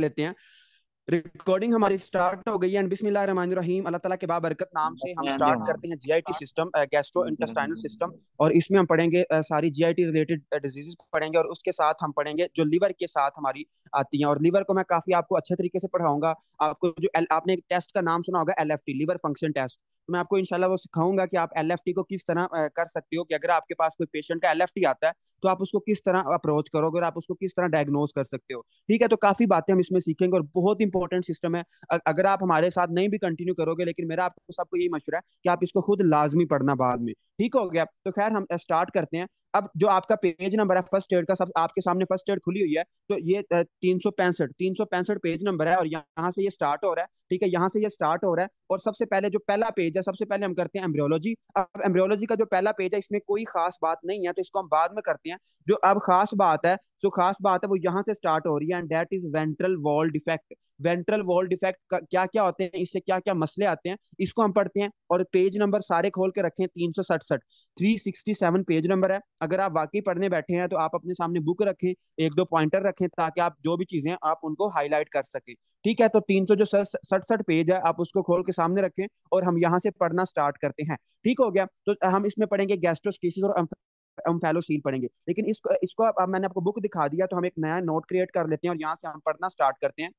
लेते हैं रिकॉर्डिंग हमारी स्टार्ट हो गई है एंड बिस्मिल्लाह रहीम अल्लाह ताला के बा बरकत नाम से हम स्टार्ट करते हैं GIT system gastrointestinal system और इसमें हम पढ़ेंगे सारी जीआईटी रिलेटेड डिजीजेस पढ़ेंगे और उसके साथ हम पढ़ेंगे जो लीवर के साथ हमारी आती है और लीवर को मैं काफी आपको अच्छे तरीके से पढ़ाऊंगा आपको जो आपने एक टेस्ट का नाम सुना होगा एल लीवर फंक्शन टेस्ट मैं आपको इनशाला वो सिखाऊंगा कि आप एल को किस तरह कर सकते हो कि अगर आपके पास कोई पेशेंट का एल आता है तो आप उसको किस तरह अप्रोच करोगे और आप उसको किस तरह डायग्नोज कर सकते हो ठीक है तो काफी बातें हम इसमें सीखेंगे और बहुत इंपॉर्टेंट सिस्टम है अगर आप हमारे साथ नहीं भी कंटिन्यू करोगे लेकिन मेरा आपको सबको यही मशुरा है कि आप इसको खुद लाजमी पढ़ना बाद में ठीक हो गया तो खैर हम स्टार्ट करते हैं अब जो आपका पेज नंबर है फर्स्ट एड का सब आपके सामने फर्स्ट एड खुली हुई है तो ये तीन सौ पैंसठ तीन सौ पैंसठ पेज नंबर है और यहाँ से ये स्टार्ट हो रहा है ठीक है यहाँ से ये स्टार्ट हो रहा है और सबसे पहले जो पहला पेज है सबसे पहले हम करते हैं एम्ब्रियोलॉजी अब एम्ब्रियोलॉजी का जो पहला पेज है इसमें कोई खास बात नहीं है तो इसको हम बाद में करते हैं जो अब खास बात है जो खास बात है वो यहाँ से स्टार्ट हो रही है and that is ventral wall defect ventral wall defect क्या क्या होते हैं इससे क्या क्या मसले आते हैं इसको हम पढ़ते हैं और पेज नंबर सारे खोल के रखें तीन सौ सड़सठ three sixty seven page number है अगर आप वाकई पढ़ने बैठे हैं तो आप अपने सामने बुक रखें एक दो पॉइंटर रखें ताकि आप जो भी चीजें आप उनको हाईलाइट कर सकें ठीक है तो तीन सौ जो सड़सठ पेज है आप उसको खोल के सामने रखें और हम यहाँ से पढ़ना स्टार्ट करते हैं ठीक हो गया तो हम इसमें पढ़ेंगे गैस्ट्रोस्किस और हम फेलो सीन पढ़ेंगे लेकिन इसको इसको अब मैंने आपको बुक दिखा दिया तो हम एक नया नोट क्रिएट कर लेते हैं और यहाँ से हम पढ़ना स्टार्ट करते हैं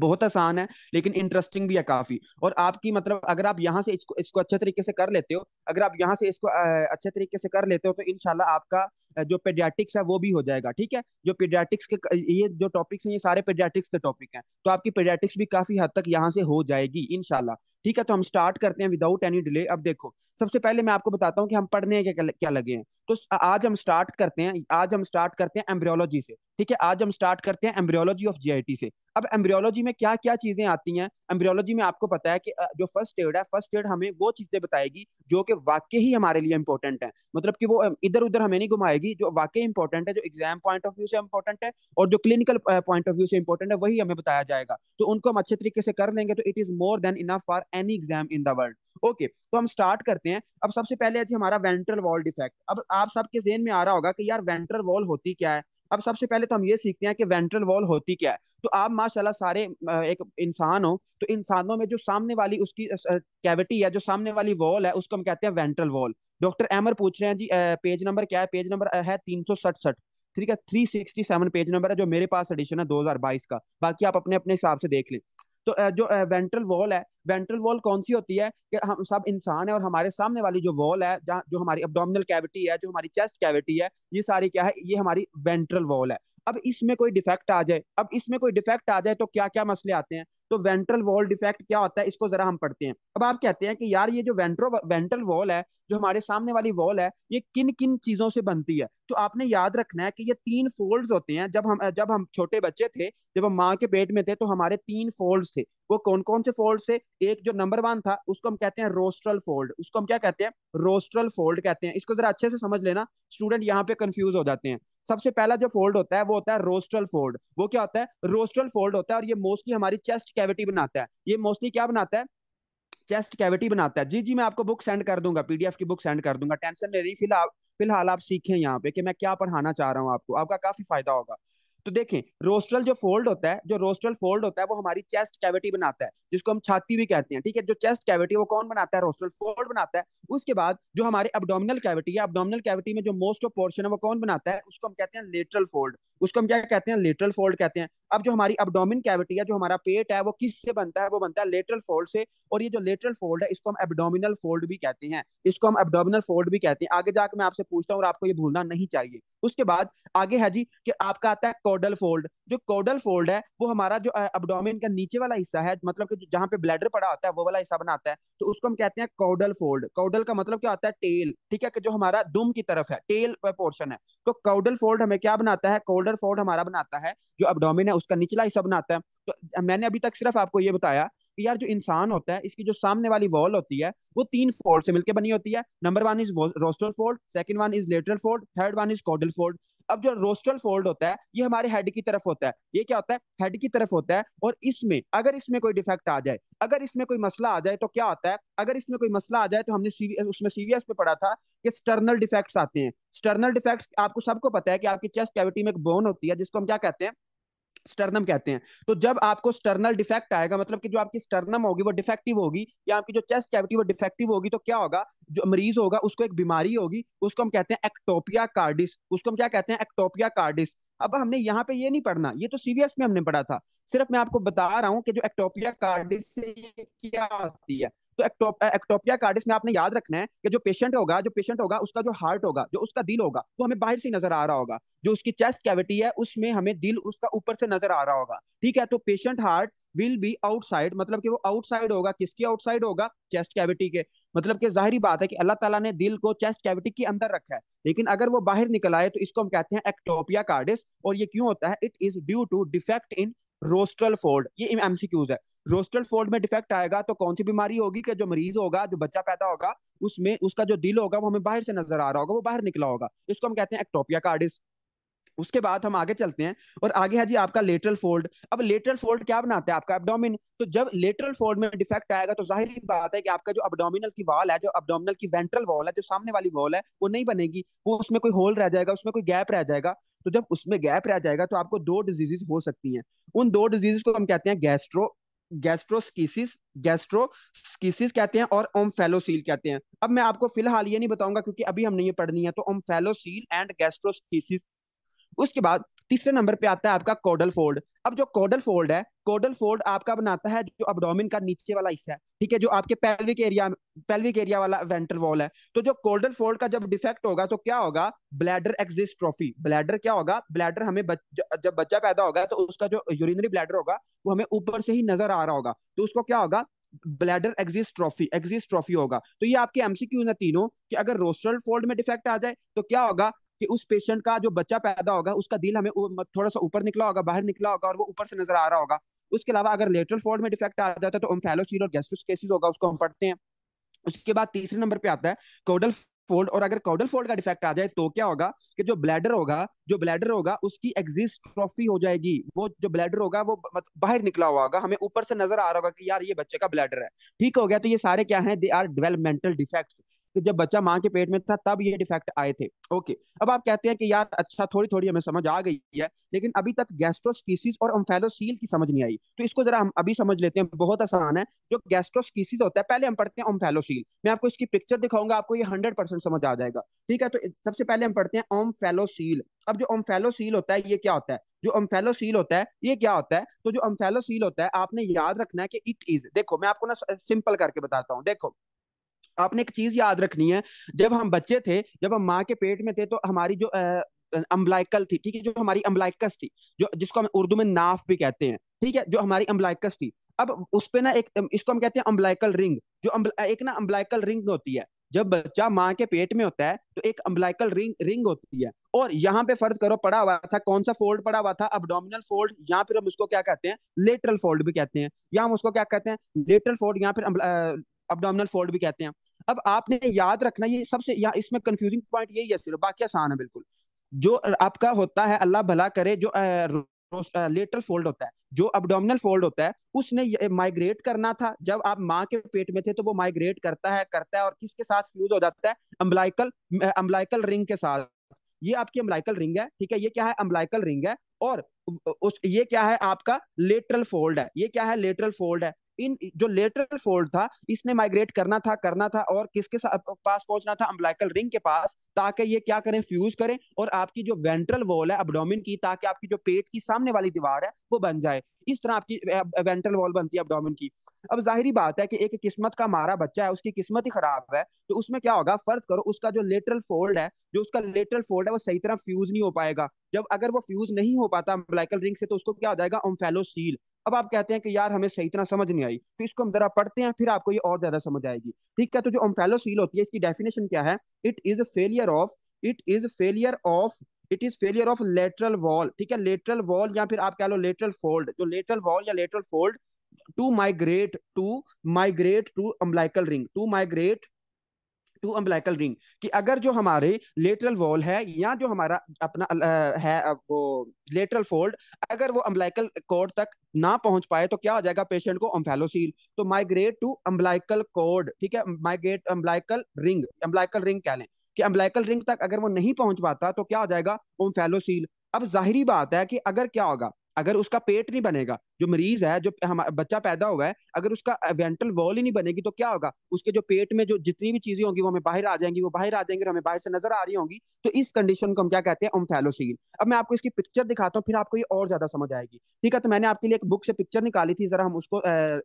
बहुत आसान है लेकिन इंटरेस्टिंग भी है काफी और आपकी मतलब अगर आप यहाँ से इसको इसको अच्छे तरीके से कर लेते हो अगर आप यहाँ से इसको अच्छे तरीके से कर लेते हो तो इनशाला आपका जो पेडियाटिक्स है वो भी हो जाएगा ठीक है जो पेडियाटिक्स के ये जो टॉपिक्स हैं ये सारे पेडियाटिक्स के टॉपिक हैं तो आपकी पेडियाटिक्स भी काफी हद तक यहाँ से हो जाएगी इनशाला ठीक है तो हम स्टार्ट करते हैं विदाउट एनी डिले अब देखो सबसे पहले मैं आपको बताता हूँ कि हम पढ़ने क्या क्या लगे हैं तो आज हम स्टार्ट करते हैं आज हम स्टार्ट करते हैं एम्ब्रियोलॉजी से ठीक है आज हम स्टार्ट करते हैं एम्ब्रियोलॉजी ऑफ जीआईटी से अब एम्ब्रियोलॉजी में क्या क्या चीजें आती हैं एम्ब्रियोलॉजी में आपको पता है कि जो फर्स्ट एड है फर्स्ट एड हमें वो चीजें बताएगी जो कि वाकई ही हमारे लिए इंपॉर्टेंट है मतलब कि वो इधर उधर हमें नहीं घुमाएगी जो वाकई इंपॉर्टेंट है जो एग्जाम पॉइंट ऑफ व्यू से इंपॉर्टेंट है और जो क्लिनिकल पॉइंट ऑफ व्यू से इंपॉर्टेंट है वही हमें बताया जाएगा तो उनको हम अच्छे तरीके से कर लेंगे तो it is more than enough for any exam in the world okay तो हम स्टार्ट करते हैं अब सबसे पहले है जी हमारा वेंट्रल वॉल डिफेक्ट अब आप सबके जेन में आ रहा होगा कि यार वेंट्रल वॉल होती क्या है अब सबसे पहले तो हम ये सीखते हैं कि वेंट्रल वॉल होती क्या है तो आप माशाल्लाह सारे एक इंसान हो तो इंसानों में जो सामने वाली उसकी कैविटी है जो सामने वाली वॉल है उसको हम कहते हैं वेंट्रल वॉल डॉक्टर एमर पूछ रहे हैं जी पेज नंबर क्या है पेज नंबर है तीन सौ सड़सठ ठीक है three sixty seven page number है जो मेरे पास एडिशन है दो हजार बाईस का बाकी आप अपने अपने हिसाब से देख लें तो जो वेंट्रल वॉल है वेंट्रल वॉल कौन सी होती है कि हम सब इंसान है और हमारे सामने वाली जो वॉल है जहाँ जो हमारी अब्डोमिनल कैविटी है जो हमारी चेस्ट कैविटी है ये सारी क्या है ये हमारी वेंट्रल वॉल है अब इसमें कोई डिफेक्ट आ जाए अब इसमें कोई डिफेक्ट आ जाए तो क्या क्या मसले आते हैं तो वेंट्रल वॉल डिफेक्ट क्या होता है इसको जरा हम पढ़ते हैं अब आप कहते हैं कि यार ये जो वेंट्रो वेंट्रल वॉल है जो हमारे सामने वाली वॉल है ये किन किन चीजों से बनती है तो आपने याद रखना है कि ये तीन फोल्ड होते हैं जब हम जब हम छोटे बच्चे थे जब हम माँ के पेट में थे तो हमारे तीन फोल्ड थे वो कौन कौन से फोल्ड थे एक जो नंबर वन था उसको हम कहते हैं रोस्ट्रल फोल्ड उसको हम क्या कहते हैं रोस्ट्रल फोल्ड कहते हैं इसको जरा अच्छे से समझ लेना स्टूडेंट यहाँ पे कंफ्यूज हो जाते हैं सबसे पहला जो फोल्ड होता है वो होता है रोस्ट्रल फोल्ड वो क्या होता है रोस्ट्रल फोल्ड होता है और ये मोस्टली हमारी चेस्ट कैविटी बनाता है ये मोस्टली क्या बनाता है चेस्ट कैविटी बनाता है जी जी मैं आपको बुक सेंड कर दूंगा पीडीएफ की बुक सेंड कर दूंगा टेंशन ले रही फिलहाल फिलहाल आप सीखें यहाँ पे कि मैं क्या पढ़ाना चाह रहा हूँ आपको आपका काफी फायदा होगा तो देखें रोस्ट्रल जो फोल्ड होता है जो रोस्ट्रल फोल्ड होता है वो हमारी चेस्ट कैविटी बनाता है जिसको हम छाती भी कहते हैं ठीक है जो चेस्ट कैविटी वो कौन बनाता है रोस्ट्रल फोल्ड बनाता है उसके बाद जो हमारे अब्डोमिनल कैविटी है अबडोमिनल कैविटी में जो मोस्ट ऑफ पोर्शन है वो कौन बनाता है उसको हम कहते हैं लेटरल फोल्ड उसको हम क्या कहते हैं लेटरल फोल्ड कहते हैं अब जो हमारी अबडोमिन कैविटी है जो हमारा पेट है वो किस से बनता है वो बनता है लेटरल फोल्ड से और ये जो लेटरल फोल्ड है इसको हम एबडोमिनल फोल्ड भी कहते हैं इसको हम एबडोमिनल फोल्ड भी कहते हैं आगे जाकर मैं आपसे पूछता हूँ और आपको ये भूलना नहीं चाहिए उसके बाद आगे है जी कि आपका आता है कोडल फोल्ड जो कोडल फोल्ड है वो हमारा जो एबडोमिन का नीचे वाला हिस्सा है मतलब कि जहाँ पे ब्लैडर पड़ा होता है वो वाला हिस्सा बनाता है तो उसको हम कहते हैं कोडल फोल्ड कोडल का मतलब क्या होता है टेल ठीक है कि जो हमारा दुम की तरफ है टेल पोर्शन है तो कौडल फोल्ड हमें क्या बनाता है कौडल फोल्ड हमारा बनाता है जो अबडोमिन है उसका निचला हिस्सा बनाता है तो मैंने अभी तक सिर्फ आपको ये बताया कि यार जो इंसान होता है इसकी जो सामने वाली वॉल होती है वो तीन फोल्ड से मिलकर बनी होती है number one is rostral fold second one is lateral fold third one is caudal fold अब जो रोस्टल फोल्ड होता है ये हमारे हेड की तरफ होता है ये क्या होता है हेड की तरफ होता है और इसमें अगर इसमें कोई डिफेक्ट आ जाए अगर इसमें कोई मसला आ जाए तो क्या होता है अगर इसमें कोई मसला आ जाए तो हमने सीवी, उसमें सीवीएस पे पढ़ा था कि स्टर्नल डिफेक्ट्स आते हैं स्टर्नल डिफेक्ट्स आपको सबको पता है कि आपकी चेस्ट कैविटी में एक बोन होती है जिसको हम क्या कहते हैं स्टर्नम कहते हैं तो जब आपको स्टर्नल डिफेक्ट आएगा मतलब कि जो आपकी स्टर्नम होगी वो डिफेक्टिव होगी या आपकी जो चेस्ट कैविटी वो डिफेक्टिव होगी तो क्या होगा जो मरीज होगा उसको एक बीमारी होगी उसको हम कहते हैं एक्टोपिया कार्डिस उसको हम क्या कहते हैं एक्टोपिया कार्डिस अब हमने यहाँ पे ये नहीं पढ़ना ये तो सीबीएस में हमने पढ़ा था सिर्फ मैं आपको बता रहा हूँ कि जो एक्टोपिया कार्डिस से क्या होती है तो एक्टोपिया कार्डिस में आपने याद रखना है कि जो पेशेंट होगा जो पेशेंट होगा उसका जो हार्ट होगा जो उसका दिल होगा वो हमें बाहर से नजर आ रहा होगा जो उसकी चेस्ट कैविटी है उसमें हमें दिल उसका ऊपर से नजर आ रहा होगा ठीक है तो patient heart will be outside मतलब कि वो आउटसाइड होगा किसकी आउटसाइड होगा चेस्ट कैविटी के मतलब कि जाहिर बात है कि अल्लाह ताला ने दिल को चेस्ट कैविटी के अंदर रखा है लेकिन अगर वो बाहर निकल आए तो इसको हम कहते हैं एक्टोपिया कार्डिस और ये क्यों होता है it is due to defect in rostral fold ये एमसीक्यूज है रोस्टल फोल्ड में डिफेक्ट आएगा तो कौन सी बीमारी होगी कि जो मरीज होगा जो बच्चा पैदा होगा उसमें उसका जो दिल होगा वो हमें बाहर से नजर आ रहा होगा वो बाहर निकला होगा इसको हम कहते हैं एक्टोपिया कार्डिस उसके बाद हम आगे चलते हैं और आगे है जी आपका लेटरल फोल्ड अब लेटरल फोल्ड क्या बनाता है आपका एब्डोमिन तो जब लेटरल फोल्ड में डिफेक्ट आएगा तो जाहिर ही बात है कि आपका जो अब्डोमिनल की वॉल है जो अब्डोमिनल की वेंट्रल वॉल है जो सामने वाली वॉल है वो नहीं बनेगी वो उसमें कोई होल रह जाएगा उसमें कोई गैप रह जाएगा तो जब उसमें गैप रह जाएगा तो आपको दो डिजीजेज हो सकती हैं उन दो डिजीजेज को हम कहते हैं गैस्ट्रो गैस्ट्रोस्किसिस गैस्ट्रोस्किसिस कहते हैं और ओमफेलोसील कहते हैं अब मैं आपको फिलहाल ये नहीं बताऊंगा क्योंकि अभी हमने ये पढ़नी है तो ओमफेलोसील एंड गैस्ट्रोस्किसिस उसके बाद तीसरे नंबर पे आता है आपका कोडल फोल्ड अब जो कोडल फोल्ड है कोडल फोल्ड आपका बनाता है जो अबडोमिन का नीचे वाला हिस्सा है ठीक है जो आपके पेल्विक एरिया पेल्विक एरिया वाला वेंट्रल वॉल है तो जो कोडल फोल्ड का जब डिफेक्ट होगा तो क्या होगा ब्लैडर एक्सिस्ट्रॉफी ब्लैडर क्या होगा ब्लैडर हमें बच, जब बच्चा पैदा होगा तो उसका जो यूरिनरी ब्लैडर होगा वो हमें ऊपर से ही नजर आ रहा होगा तो उसको क्या होगा bladder exstrophy exstrophy होगा तो ये आपके एमसीक्यू ना तीनों कि अगर रोस्टरल फोल्ड में डिफेक्ट आ जाए तो क्या होगा कि उस पेशेंट का जो बच्चा पैदा होगा उसका दिल हमें थोड़ा सा ऊपर निकला होगा बाहर निकला होगा और वो ऊपर से नजर आ रहा होगा उसके अलावा अगर लेटरल फोर्ड में डिफेक्ट आ जाता है तो ओम्फेलोसील और गैस्ट्रिक केसेस होगा उसको हम पढ़ते हैं उसके बाद तीसरे नंबर पे आता है कोडल फोल्ड और अगर कोडल फोल्ड का डिफेक्ट आ जाए तो क्या होगा कि जो ब्लैडर होगा जो ब्लैडर होगा उसकी एग्जिस्ट हो जाएगी वो जो ब्लैडर होगा वो मतलब बाहर निकला हुआ होगा हमें ऊपर से नजर आ रहा होगा कि यार ये बच्चे का ब्लैडर है ठीक हो गया तो ये सारे क्या है दे आर डेवलपमेंटल डिफेक्ट्स जब बच्चा माँ के पेट में था तब ये डिफेक्ट आए थे ओके अब आप कहते हैं कि यार अच्छा थोड़ी थोड़ी हमें समझ आ गई है लेकिन अभी तक गैस्ट्रोस्कीसिस और ओम्फेलोसील की समझ नहीं आई तो इसको जरा हम अभी समझ लेते हैं बहुत आसान है जो गैस्ट्रोस्कीसिस होता है पहले हम पढ़ते हैं ओम्फेलोसील मैं आपको इसकी पिक्चर दिखाऊंगा आपको ये हंड्रेड परसेंट समझ आ जाएगा ठीक है तो सबसे पहले हम पढ़ते हैं ओम्फेलोसील अब जो ओम्फेलोसील होता है ये क्या होता है जो ओम्फेलोसील होता है ये क्या होता है तो जो ओम्फेलोसील होता है आपने याद रखना है कि इट इज देखो मैं आपको ना सिंपल करके बताता हूँ देखो आपने एक चीज याद रखनी है जब हम बच्चे थे जब हम माँ के पेट में थे तो हमारी जो अम्बलाइकल थी ठीक है जो हमारी अम्बलाइकस थी जो जिसको हम उर्दू में नाफ भी कहते हैं ठीक है जो हमारी अम्बलाइकस थी अब उस पे ना एक इसको हम कहते हैं अम्बलाइकल रिंग जो एक ना अम्बलाइकल रिंग होती है जब बच्चा माँ के पेट में होता है तो एक अम्बलाइकल रिंग रिंग होती है और यहाँ पे फर्ज करो पड़ा हुआ था कौन सा फोल्ड पड़ा हुआ था अबडोमिनल फोल्ड यहाँ फिर हम उसको क्या कहते हैं लेटरल फोल्ड भी कहते हैं या हम उसको क्या कहते हैं लेटरल फोल्ड यहाँ फिर अबडोमिनल फोल्ड भी कहते हैं अब आपने याद रखना ये सबसे या इसमें कंफ्यूजिंग पॉइंट यही है सिर्फ बाकी आसान है बिल्कुल जो आपका होता है अल्लाह भला करे जो लेटरल फोल्ड होता है जो अबडोमिनल फोल्ड होता है उसने माइग्रेट करना था जब आप माँ के पेट में थे तो वो माइग्रेट करता है करता है और किसके साथ फ्यूज हो जाता है अम्बलाइकल अम्बलाइकल रिंग के साथ ये आपकी अम्बलाइकल रिंग है ठीक है ये क्या है अम्बलाइकल रिंग है और उस ये क्या है आपका लेटरल फोल्ड है ये क्या है लेटरल फोल्ड है इन जो लेटरल फोल्ड था इसने माइग्रेट करना था करना था और किसके पास पहुंचना था अम्बलाइकल रिंग के पास ताकि ये क्या करें फ्यूज करें और आपकी जो वेंट्रल वॉल है अबडोमिन की ताकि आपकी जो पेट की सामने वाली दीवार है वो बन जाए इस तरह आपकी वेंट्रल वॉल बनती है अबडोमिन की अब जाहिर बात है कि एक किस्मत का मारा बच्चा है उसकी किस्मत ही खराब है तो उसमें क्या होगा फर्ज करो उसका जो लेटरल फोल्ड है जो उसका लेटरल फोल्ड है वो सही तरह फ्यूज नहीं हो पाएगा जब अगर वो फ्यूज नहीं हो पाता ब्लैकल रिंग से तो उसको क्या हो जाएगा ओम्फेलोसील अब आप कहते हैं कि यार हमें सही तरह समझ नहीं आई तो इसको हम जरा पढ़ते हैं फिर आपको ये और ज्यादा समझ आएगी ठीक है तो जो सील होती है इसकी डेफिनेशन क्या है it is failure of it is failure of it is failure of lateral wall ठीक है लेटरल वॉल या फिर आप कह लो लेटरल फोल्ड जो लेटरल वॉल या lateral fold to migrate to migrate to umbilical ring to migrate to umbilical ring कि अगर जो हमारे लेटरल वॉल है या जो हमारा अपना है वो लेटरल फोल्ड अगर वो अम्बलाइकल कोड तक ना पहुंच पाए तो क्या हो जाएगा पेशेंट को अम्फेलोसील तो माइग्रेट टू अम्बलाइकल कोड ठीक है migrate umbilical ring umbilical ring कह लें कि अम्बलाइकल रिंग तक अगर वो नहीं पहुंच पाता तो क्या हो जाएगा ओम्फेलोसील अब जाहिरी बात है कि अगर क्या होगा अगर उसका पेट नहीं बनेगा जो मरीज है जो हमारा बच्चा पैदा हुआ है अगर उसका वेंट्रल वॉल ही नहीं बनेगी तो क्या होगा उसके जो पेट में जो जितनी भी चीजें होंगी वो हमें बाहर आ जाएंगी वो बाहर आ जाएंगी और हमें बाहर से नजर आ रही होंगी तो इस कंडीशन को हम क्या कहते हैं ओम्फेलोसीन अब मैं आपको इसकी पिक्चर दिखाता हूँ फिर आपको ये और ज्यादा समझ आएगी ठीक है तो मैंने आपके लिए एक बुक से पिक्चर निकाली थी जरा हम उसको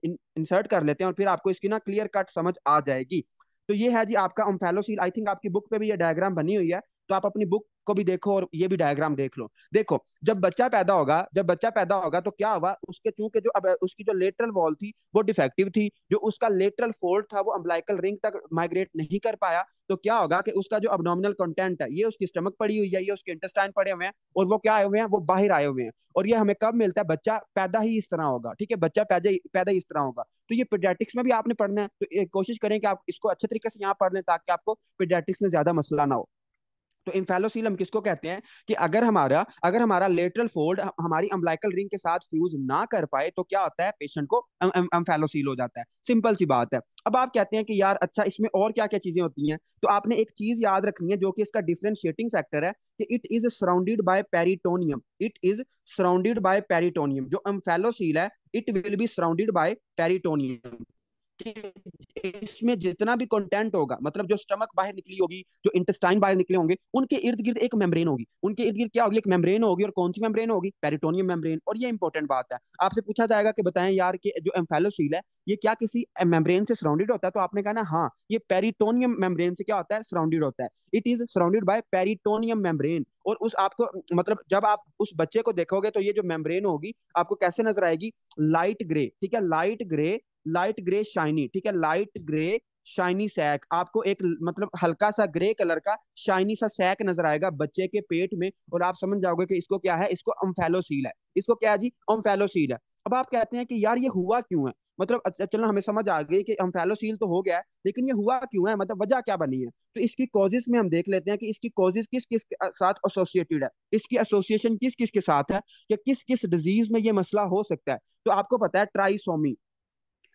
इंसर्ट कर लेते हैं और फिर आपको इसकी ना क्लियर कट समझ आ जाएगी तो ये है जी आपका ओम्फेलोसील आई थिंक आपकी बुक पे भी ये डायग्राम बनी हुई है तो आप अपनी बुक को भी देखो और ये भी डायग्राम देख लो देखो जब बच्चा पैदा होगा जब बच्चा पैदा होगा तो क्या हुआ उसके चूंकि जो अब उसकी जो लेटरल वॉल थी वो डिफेक्टिव थी जो उसका लेटरल फोल्ड था वो अम्बलाइकल रिंग तक माइग्रेट नहीं कर पाया तो क्या होगा कि उसका जो नॉमिनल कंटेंट है ये उसकी स्टमक पड़ी हुई है ये उसके इंटेस्टाइन पड़े हुए हैं और वो क्या आए हुए हैं वो बाहर आए हुए हैं और ये हमें कब मिलता है बच्चा पैदा ही इस तरह होगा ठीक है बच्चा पैदा पैदा इस तरह होगा तो ये पेडियाटिक्स में भी आपने पढ़ना है तो कोशिश करें कि आप इसको अच्छे तरीके से यहाँ पढ़ लें ताकि आपको पेडियाटिक्स में ज्यादा मसला ना हो तो इम्फेलोसील हम किसको कहते हैं कि अगर हमारा अगर हमारा लेटरल फोल्ड हमारी अम्बलाइकल रिंग के साथ फ्यूज ना कर पाए तो क्या होता है पेशेंट को एम्फेलोसील हो जाता है सिंपल सी बात है अब आप कहते हैं कि यार अच्छा इसमें और क्या क्या चीजें होती हैं तो आपने एक चीज याद रखनी है जो कि इसका डिफ्रेंशिएटिंग फैक्टर है कि it is surrounded by peritoneum it is surrounded by peritoneum जो एम्फेलोसील है it will be surrounded by peritoneum इसमें जितना भी कंटेंट होगा मतलब जो स्टमक बाहर निकली होगी जो इंटेस्टाइन बाहर निकले होंगे उनके इर्द गिर्द एक मेम्ब्रेन होगी उनके इर्द गिर्द क्या होगी एक मेम्ब्रेन होगी और कौन सी मेम्ब्रेन होगी पेरिटोनियम मेम्ब्रेन और ये इंपॉर्टेंट बात है आपसे पूछा जाएगा कि बताएं यार कि जो एम्फेलोसील है ये क्या किसी मेम्ब्रेन से सराउंडेड होता है तो आपने कहा ना हाँ ये पेरिटोनियम मेम्ब्रेन से क्या होता है सराउंडेड होता है it is surrounded by peritoneum membrane और उस आपको मतलब जब आप उस बच्चे को देखोगे तो ये जो मेम्ब्रेन होगी आपको कैसे नजर आएगी लाइट ग्रे ठीक है light grey light grey shiny ठीक है लाइट ग्रे शाइनी सैक आपको एक मतलब हल्का सा ग्रे कलर का शाइनी सा सैक नजर आएगा बच्चे के पेट में और आप समझ जाओगे कि इसको क्या है इसको अम्फेलोसील है इसको क्या है जी अम्फेलोसील है अब आप कहते हैं कि यार ये हुआ क्यों है मतलब चलो हमें समझ आ गई कि अम्फेलोसील तो हो गया है लेकिन ये हुआ क्यों है मतलब वजह क्या बनी है तो इसकी कॉजेज में हम देख लेते हैं कि इसकी कॉजेज किस किस के साथ एसोसिएटेड है इसकी एसोसिएशन किस किस के साथ है या किस किस डिजीज में ये मसला हो सकता है तो आपको पता है ट्राइसोमी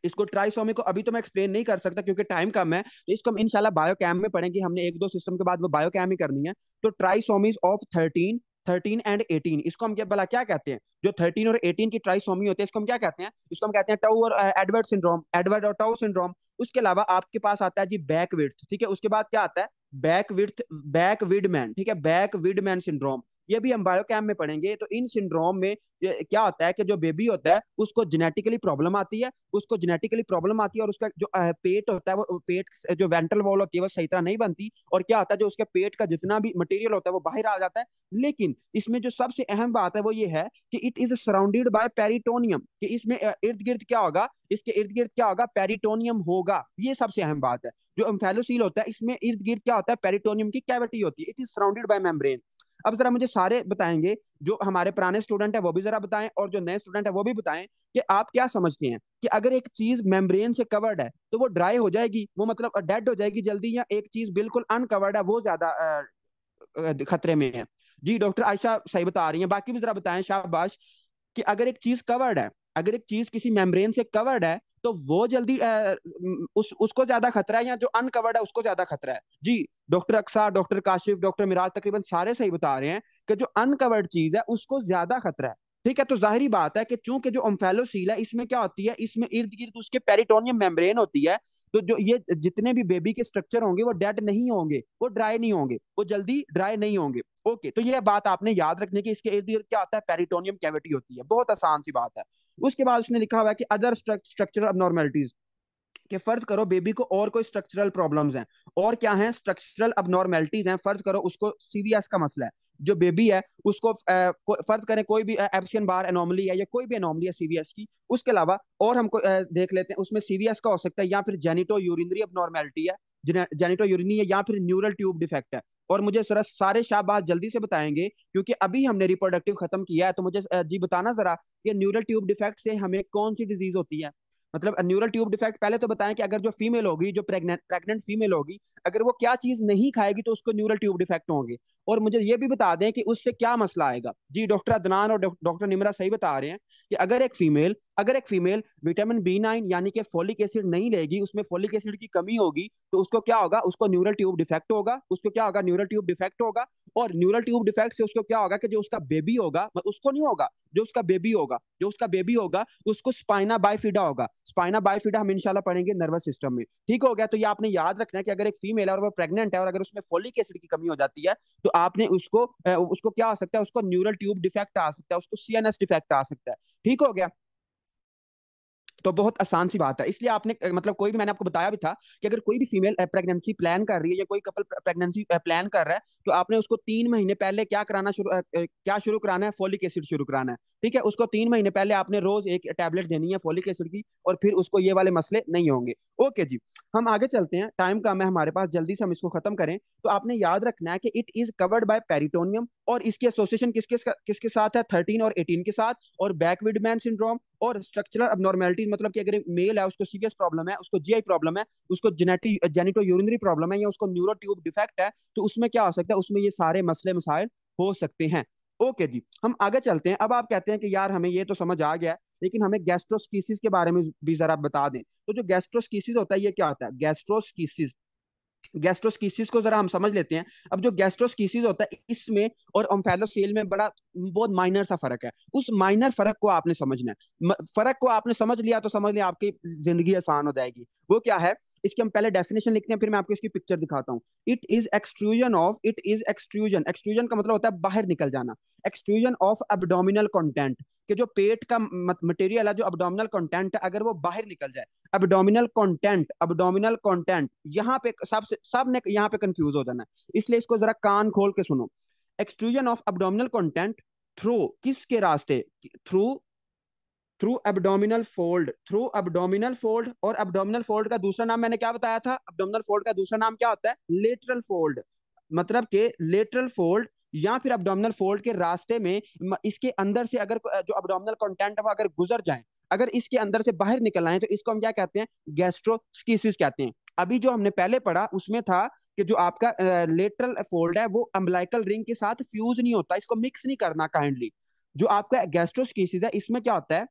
इसको ट्राइसोमी को अभी तो मैं एक्सप्लेन नहीं कर सकता क्योंकि टाइम कम है तो इसको हम इनशाला बायोकैम में पढ़ेंगे हमने एक दो सिस्टम के बाद वो बायोकैम ही करनी है तो trisomies of thirteen thirteen and eighteen इसको हम क्या भला क्या कहते हैं जो थर्टीन और एटीन की ट्राइसोमी होती है इसको हम क्या कहते हैं इसको हम कहते हैं टाउ और एडवर्ड सिंड्रोम एडवर्ड और टाउ सिंड्रोम उसके अलावा आपके पास आता है जी बैक विर्थ ठीक है उसके बाद क्या आता है बैक विर्थ बैक विडमैन ठीक है बैक विडमैन सिंड्रोम ये भी हम बायोकैम में पढ़ेंगे तो इन सिंड्रोम में क्या होता है कि जो बेबी होता है उसको जेनेटिकली प्रॉब्लम आती है उसको जेनेटिकली प्रॉब्लम आती है और उसका जो पेट होता है वो पेट जो वेंट्रल वॉल होती है वो सही तरह नहीं बनती और क्या होता है जो उसके पेट का जितना भी मटेरियल होता है वो बाहर आ जाता है लेकिन इसमें जो सबसे अहम बात है वो ये है कि it is surrounded by peritoneum कि इसमें इर्द गिर्द क्या होगा इसके इर्द गिर्द क्या होगा पेरिटोनियम होगा ये सबसे अहम बात है जो एम्फेलोसील होता है इसमें इर्द गिर्द क्या होता है पेरिटोनियम की कैविटी होती है it is surrounded by membrane अब जरा मुझे सारे बताएंगे जो हमारे पुराने स्टूडेंट है वो भी जरा बताएं और जो नए स्टूडेंट है वो भी बताएं कि आप क्या समझते हैं कि अगर एक चीज मेम्ब्रेन से कवर्ड है तो वो ड्राई हो जाएगी वो मतलब डेड हो जाएगी जल्दी या एक चीज बिल्कुल अनकवर्ड है वो ज्यादा खतरे में है जी डॉक्टर आयशा सही बता रही है बाकी भी जरा बताएं शाहबाश कि अगर एक चीज कवर्ड है अगर एक चीज किसी मेम्ब्रेन से कवर्ड है तो वो जल्दी आ, उस उसको ज्यादा खतरा है या जो अनकवर्ड है उसको ज्यादा खतरा है जी डॉक्टर अक्सर डॉक्टर काशिफ डॉक्टर मिराज तकरीबन सारे सही बता रहे हैं कि जो अनकवर्ड चीज है उसको ज्यादा खतरा है ठीक है तो जाहरी बात है कि चूंकि जो ओम्फेलोसील है इसमें क्या होती है इसमें इर्द गिर्द उसके पेरिटोनियम मेम्ब्रेन होती है तो जो ये जितने भी बेबी के स्ट्रक्चर होंगे वो डेड नहीं होंगे वो ड्राई नहीं होंगे वो जल्दी ड्राई नहीं होंगे ओके तो ये बात आपने याद रखने की इसके इर्द गिर्द क्या होता है पेरिटोनियम कैविटी होती है बहुत आसान सी बात है उसके बाद उसने लिखा हुआ है कि अदर स्ट्रक्चरल अबनॉर्मेलिटीज के फर्ज करो बेबी को और कोई स्ट्रक्चरल प्रॉब्लम्स हैं और क्या है स्ट्रक्चरल अबनॉर्मेलिटीज हैं फर्ज करो उसको सीबीएस का मसला है जो बेबी है उसको फर्ज करें कोई भी एप्सियन बार एनोमली है या कोई भी एनोमली है सीवीएस की उसके अलावा और हमको देख लेते हैं उसमें सीवीएस का हो सकता है या फिर जेनिटो यूरिनरी अबनॉर्मेलिटी है जेनिटो यूरिनी है या फिर न्यूरल ट्यूब डिफेक्ट है और मुझे जरा सारे शाहबाज जल्दी से बताएंगे क्योंकि अभी हमने रिप्रोडक्टिव खत्म किया है तो मुझे जी बताना जरा कि न्यूरल ट्यूब डिफेक्ट से हमें कौन सी डिजीज होती है मतलब न्यूरल ट्यूब डिफेक्ट पहले तो बताएं कि अगर जो फीमेल होगी जो प्रेगनेंट प्रेगनेंट फीमेल होगी अगर वो क्या चीज नहीं खाएगी तो उसको न्यूरल ट्यूब डिफेक्ट होंगे और मुझे ये भी बता दें कि उससे क्या मसला आएगा जी डॉक्टर अदनान और डॉक्टर निमरा सही बता रहे हैं कि अगर एक फीमेल अगर एक फीमेल विटामिन बी नाइन यानी कि फोलिक एसिड नहीं लेगी उसमें फोलिक एसिड की कमी होगी तो उसको क्या होगा उसको न्यूरल ट्यूब डिफेक्ट होगा उसको क्या होगा न्यूरल ट्यूब डिफेक्ट होगा और न्यूरल ट्यूब डिफेक्ट से उसको क्या होगा कि जो उसका बेबी होगा उसको नहीं होगा जो उसका बेबी होगा जो उसका बेबी होगा उसको स्पाइना बायफिडा होगा स्पाइना बायफिडा हम इंशाल्लाह पढ़ेंगे नर्वस सिस्टम में ठीक हो गया तो ये आपने याद रखना है कि अगर एक फीमेल है और वो प्रेग्नेंट है और अगर उसमें फोलिक एसिड की कमी हो जाती है तो आपने उसको उसको क्या आ सकता है उसको न्यूरल ट्यूब डिफेक्ट आ सकता है उसको सीएनएस डिफेक्ट आ सकता है ठीक हो गया तो बहुत आसान सी बात है इसलिए आपने मतलब कोई भी मैंने आपको बताया भी था कि अगर कोई भी फीमेल प्रेगनेंसी प्लान कर रही है या कोई कपल प्रेगनेंसी प्लान कर रहा है तो आपने उसको तीन महीने पहले क्या कराना शुरू क्या शुरू कराना है फोलिक एसिड शुरू कराना है ठीक है उसको तीन महीने पहले आपने रोज एक टैबलेट देनी है फोलिक एसिड की और फिर उसको ये वाले मसले नहीं होंगे ओके जी हम आगे चलते हैं टाइम कम है हमारे पास जल्दी से हम इसको खत्म करें तो आपने याद रखना है कि it is covered by peritoneum और इसकी एसोसिएशन किसके किसके साथ है थर्टीन और एटीन के साथ और बैकविड मैन सिंड्रोम और स्ट्रक्चरल अबनॉर्मेलिटी मतलब कि अगर मेल है उसको सीरियस प्रॉब्लम है उसको जीआई प्रॉब्लम है उसको जेनेटिक जेनेटो यूरिनरी प्रॉब्लम है या उसको न्यूरो ट्यूब डिफेक्ट है तो उसमें क्या हो सकता है उसमें ये सारे मसले मसाइल हो सकते हैं ओके जी हम आगे चलते हैं अब आप कहते हैं कि यार हमें ये तो समझ आ गया लेकिन हमें गैस्ट्रोस्कीसिस के बारे में भी जरा बता दें तो जो गैस्ट्रोस्कीसिस होता है ये क्या होता है गैस्ट्रोस्कीसिस गैस्ट्रोस्कीसिस को जरा हम समझ लेते हैं अब जो गैस्ट्रोस्कीसिस होता है इसमें और ओम्फेलोसेल में बड़ा बहुत माइनर सा फर्क है उस माइनर फर्क को आपने समझना है फर्क को आपने समझ लिया तो समझ लिया आपकी जिंदगी आसान हो जाएगी वो क्या है इसके हम पहले डेफिनेशन लिखते हैं फिर मैं आपको इसकी पिक्चर दिखाता हूँ it is extrusion of it is extrusion extrusion का मतलब होता है बाहर निकल जाना एक्सट्रूजन ऑफ एबडोमिनल कॉन्टेंट के जो पेट का मटेरियल है जो अबडोमिनल कॉन्टेंट है अगर वो बाहर निकल जाए अबडोमिनल कॉन्टेंट अबडोमिनल कॉन्टेंट यहाँ पे सब सब ने यहाँ पे कंफ्यूज हो जाना है इसलिए इसको जरा कान खोल के सुनो extrusion of abdominal content through किसके रास्ते through through abdominal fold through abdominal fold और एबडोमिनल फोल्ड का दूसरा नाम मैंने क्या बताया था एबडोमिनल फोल्ड का दूसरा नाम क्या होता है लेटरल फोल्ड मतलब के लेटरल फोल्ड या फिर एबडोमिनल फोल्ड के रास्ते में इसके अंदर से अगर जो एबडोमिनल कंटेंट है अगर गुजर जाए अगर इसके अंदर से बाहर निकल आए तो इसको हम क्या कहते हैं गैस्ट्रोस्किसिस कहते हैं अभी जो हमने पहले पढ़ा उसमें था कि जो आपका लेटरल फोल्ड है वो अम्बलाइकल रिंग के साथ फ्यूज नहीं होता इसको मिक्स नहीं करना काइंडली जो आपका गैस्ट्रोस्किसिस है इसमें क्या होता है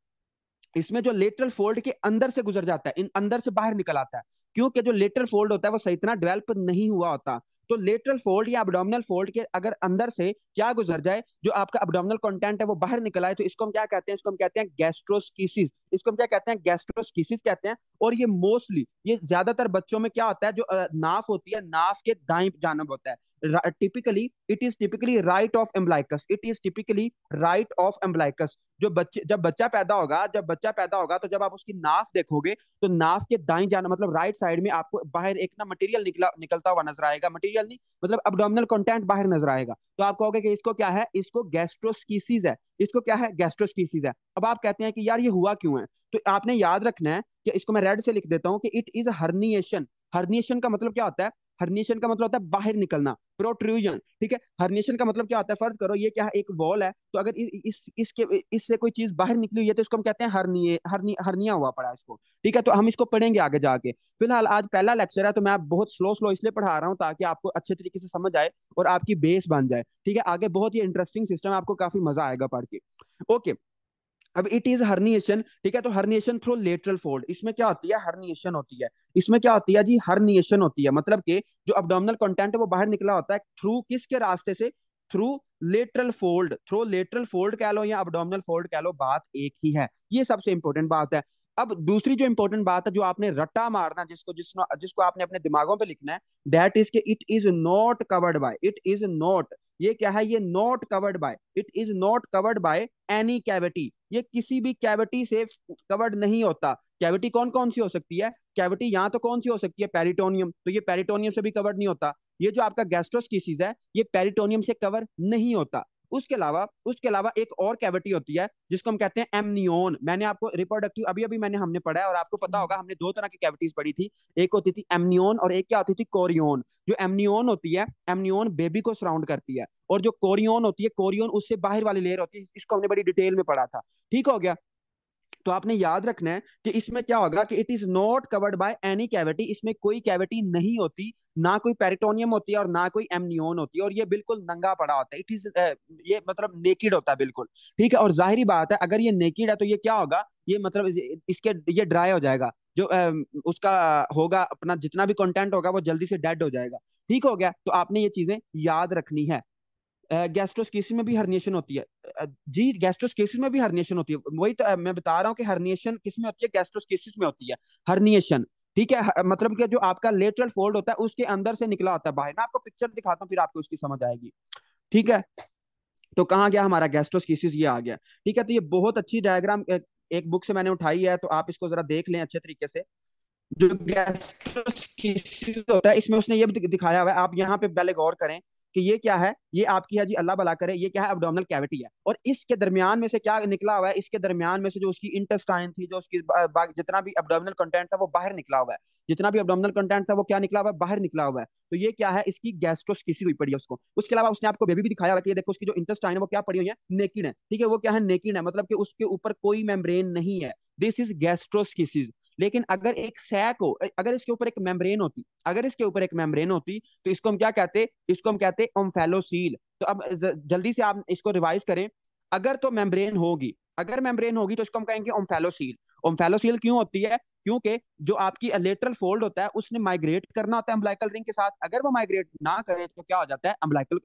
इसमें जो लेटरल फोल्ड के अंदर से गुजर जाता है इन अंदर से बाहर निकल आता है क्योंकि जो लेटरल फोल्ड होता है वो सही इतना डेवलप नहीं हुआ होता तो लेटरल फोल्ड या अबडोमिनल फोल्ड के अगर अंदर से क्या गुजर जाए जो आपका अबडोमिनल कंटेंट है वो बाहर निकल आए तो इसको हम क्या कहते हैं इसको हम कहते हैं गैस्ट्रोस्किसिस इसको हम क्या कहते हैं गैस्ट्रोस्किसिस कहते हैं और ये मोस्टली ये ज्यादातर बच्चों में क्या होता है जो नाफ होती है नाफ के दाई जानब होता है typically it is typically right of umbilicus it is typically right of umbilicus जो बच्चे जब बच्चा पैदा होगा जब बच्चा पैदा होगा तो जब आप उसकी नाफ देखोगे तो नाफ के दाई जाना मतलब राइट साइड में आपको बाहर एक ना मटेरियल निकला निकलता हुआ नजर आएगा मटेरियल नहीं मतलब अब्डोमिनल कंटेंट बाहर नजर आएगा तो आप कहोगे कि इसको क्या है इसको गैस्ट्रोस्कीसीज है इसको क्या है गैस्ट्रोस्कीसीज है अब आप कहते हैं कि यार ये हुआ क्यों है तो आपने याद रखना है कि इसको मैं रेड से लिख देता हूँ कि इट इज हर्निएशन हर्निएशन का मतलब क्या होता है हर्निएशन का मतलब होता है बाहर निकलना प्रोट्रूजन ठीक है हर्निएशन का मतलब क्या होता है फर्ज करो ये क्या है एक वॉल है तो अगर इस इसके इससे कोई चीज बाहर निकली हुई है तो इसको हम कहते हैं हर्निए हर्नी हर्निया हुआ पड़ा इसको ठीक है तो हम इसको पढ़ेंगे आगे जाके फिलहाल आज पहला लेक्चर है तो मैं बहुत स्लो स्लो इसलिए पढ़ा रहा हूँ ताकि आपको अच्छे तरीके से समझ आए और आपकी बेस बन जाए ठीक है आगे बहुत ही इंटरेस्टिंग सिस्टम आपको काफी मजा आएगा पढ़ के ओके okay. अब इट इज हर्निएशन ठीक है तो हर्निएशन थ्रू लेटरल फोल्ड इसमें क्या होती है हर्निएशन होती है इसमें क्या होती है जी हर्निएशन होती है मतलब कि जो अब्डोमिनल कंटेंट है वो बाहर निकला होता है थ्रू किसके रास्ते से through lateral fold through lateral fold कह लो या अब्डोमिनल फोल्ड कह लो बात एक ही है ये सबसे इंपॉर्टेंट बात है अब दूसरी जो इंपॉर्टेंट बात है जो आपने रट्टा मारना जिसको जिसको जिसको आपने अपने दिमागों पे लिखना है दैट इज के it is not covered by it is not ये क्या है ये not covered by it is not covered by any cavity ये किसी भी कैविटी से कवर्ड नहीं होता कैविटी कौन कौन सी हो सकती है कैविटी यहाँ तो कौन सी हो सकती है पेरिटोनियम तो ये पेरिटोनियम से भी कवर्ड नहीं होता ये जो आपका गैस्ट्रोस्कीसीज है ये पेरिटोनियम से कवर नहीं होता उसके अलावा उसके अलावा एक और कैविटी होती है जिसको हम कहते हैं एमनियोन मैंने आपको रिप्रोडक्टिव अभी अभी मैंने हमने पढ़ा है और आपको पता हम्म। होगा हमने दो तरह की कैविटीज पढ़ी थी एक होती थी एमनियोन और एक क्या होती थी कोरियोन जो एमनियोन होती है एमनियोन बेबी को सराउंड करती है और जो कोरियोन होती है कोरियोन उससे बाहर वाली लेयर होती है इसको हमने बड़ी डिटेल में पढ़ा था ठीक हो गया तो आपने याद रखना है कि इसमें क्या होगा कि it is not covered by any cavity इसमें कोई कैविटी नहीं होती ना कोई पेरिटोनियम होती है और ना कोई एमनियोन होती है और ये बिल्कुल नंगा पड़ा होता है इट इज ये मतलब नेकिड होता है बिल्कुल ठीक है और जाहिर बात है अगर ये नेकिड है तो ये क्या होगा ये मतलब इसके ये ड्राई हो जाएगा जो उसका होगा अपना जितना भी कंटेंट होगा वो जल्दी से डेड हो जाएगा ठीक हो गया तो आपने ये चीजें याद रखनी है गैस्ट्रोस्केसिस में भी हर्निएशन होती है जी गैस्ट्रोस्केसिस में भी हर्निएशन होती है वही तो मैं बता रहा हूँ कि हर्निएशन किस में होती है गैस्ट्रोस्केसिस में होती है हर्निएशन ठीक है मतलब कि जो आपका लेटरल फोल्ड होता है उसके अंदर से निकला होता है बाहर मैं आपको पिक्चर दिखाता हूँ फिर आपको उसकी समझ आएगी ठीक है तो कहाँ गया हमारा गैस्ट्रोस्केसिस ये आ गया ठीक है तो ये बहुत अच्छी डायग्राम एक बुक से मैंने उठाई है तो आप इसको जरा देख लें अच्छे तरीके से जो गैस्ट्रोस्किसिस होता है इसमें उसने ये दिखाया हुआ है आप यहाँ पे पहले गौर करें कि ये क्या है ये आपकी है जी अल्लाह भला करे ये क्या है एबडोमिनल कैविटी है और इसके दरमियान में से क्या निकला हुआ है इसके दरमियान में से जो उसकी इंटेस्टाइन थी जो उसकी जितना भी एबडोमिनल कंटेंट था वो बाहर निकला हुआ है जितना भी एबडोमिनल कंटेंट था वो क्या निकला हुआ है बाहर निकला हुआ है तो ये क्या है इसकी गैस्ट्रोस्किसी हुई पड़ी है उसको उसके अलावा उसने आपको बेबी भी दिखाया हुआ कि देखो उसकी जो इंटेस्टाइन है वो क्या पड़ी हुई है नेकिड है ठीक है वो क्या है नेकिड है मतलब कि उसके ऊपर कोई मेम्ब्रेन नहीं है दिस इज गैस्ट्रोस्किसिस लेकिन अगर एक सैक हो अगर इसके ऊपर एक मेम्ब्रेन होती अगर इसके ऊपर एक मेम्ब्रेन होती तो इसको हम क्या कहते इसको हम कहते ओम्फेलोसील तो अब जल्दी से आप इसको रिवाइज करें अगर तो मेम्ब्रेन होगी अगर मेम्ब्रेन होगी तो इसको हम कहेंगे ओम्फेलोसील ओम्फेलोसील क्यों होती है क्योंकि जो आपकी लेटरल फोल्ड होता है उसने माइग्रेट करना होता है अम्बलाइकल रिंग के साथ अगर वो माइग्रेट ना करे तो क्या हो जाता है अम्बलाइकल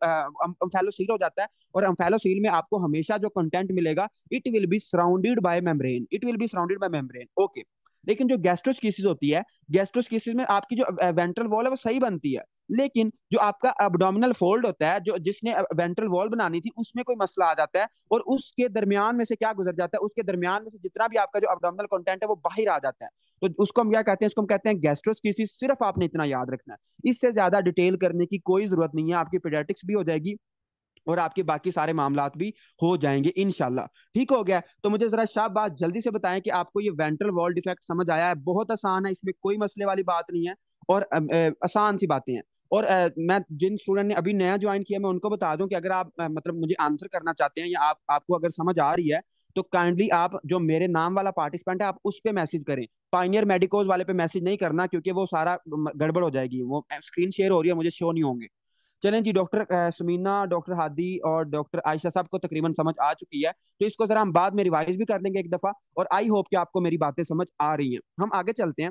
अम्फेलोसील हो जाता है और अम्फेलोसील में आपको हमेशा जो कंटेंट मिलेगा it will be surrounded by membrane it will be surrounded by membrane okay लेकिन जो गैस्ट्रोस्कीसिस होती है गैस्ट्रोस्कीसिस में आपकी जो वेंट्रल वॉल है वो सही बनती है लेकिन जो आपका एबडोमिनल फोल्ड होता है जो जिसने वेंट्रल वॉल बनानी थी उसमें कोई मसला आ जाता है और उसके दरमियान में से क्या गुजर जाता है उसके दरमियान में से जितना भी आपका जो एबडोमिनल कंटेंट है वो बाहर आ जाता है तो उसको हम क्या कहते हैं उसको हम कहते हैं गैस्ट्रोस्कीसिस सिर्फ आपने इतना याद रखना है इससे ज्यादा डिटेल करने की कोई जरूरत नहीं है आपकी पीडियाटिक्स भी हो जाएगी और आपके बाकी सारे मामला भी हो जाएंगे इनशाला ठीक हो गया तो मुझे जरा शाह बात जल्दी से बताएं कि आपको ये वेंट्रल वॉल डिफेक्ट समझ आया है बहुत आसान है इसमें कोई मसले वाली बात नहीं है और आसान सी बातें हैं और आ, मैं जिन स्टूडेंट ने अभी नया ज्वाइन किया मैं उनको बता दूं कि अगर आप आ, मतलब मुझे आंसर करना चाहते हैं या आप आपको अगर समझ आ रही है तो काइंडली आप जो मेरे नाम वाला पार्टिसिपेंट है आप उस पर मैसेज करें पाइनियर मेडिकोज वाले पे मैसेज नहीं करना क्योंकि वो सारा गड़बड़ हो जाएगी वो स्क्रीन शेयर हो रही है मुझे शो नहीं होंगे चलें जी डॉक्टर सुमीना डॉक्टर हादी और डॉक्टर आयशा साहब को तकरीबन समझ आ चुकी है तो इसको ज़रा हम बाद में रिवाइज भी कर लेंगे एक दफ़ा और आई होप कि आपको मेरी बातें समझ आ रही हैं हम आगे चलते हैं